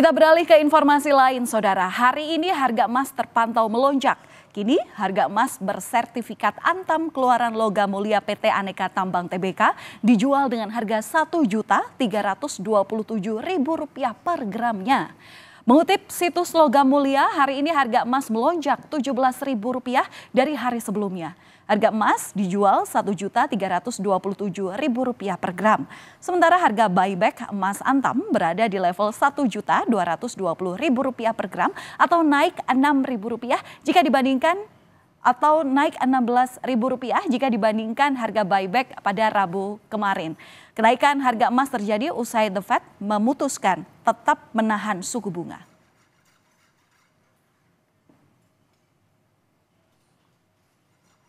Kita beralih ke informasi lain, Saudara. Hari ini harga emas terpantau melonjak. Kini harga emas bersertifikat Antam keluaran logam mulia PT Aneka Tambang TBK dijual dengan harga Rp1.327.000 per gramnya. Mengutip situs Logam Mulia, hari ini harga emas melonjak Rp17.000 dari hari sebelumnya. Harga emas dijual Rp1.327.000 per gram. Sementara harga buyback emas antam berada di level Rp1.220.000 per gram atau naik Rp6.000 jika dibandingkan atau naik Rp16.000 jika dibandingkan harga buyback pada Rabu kemarin. Kenaikan harga emas terjadi usai The Fed memutuskan tetap menahan suku bunga.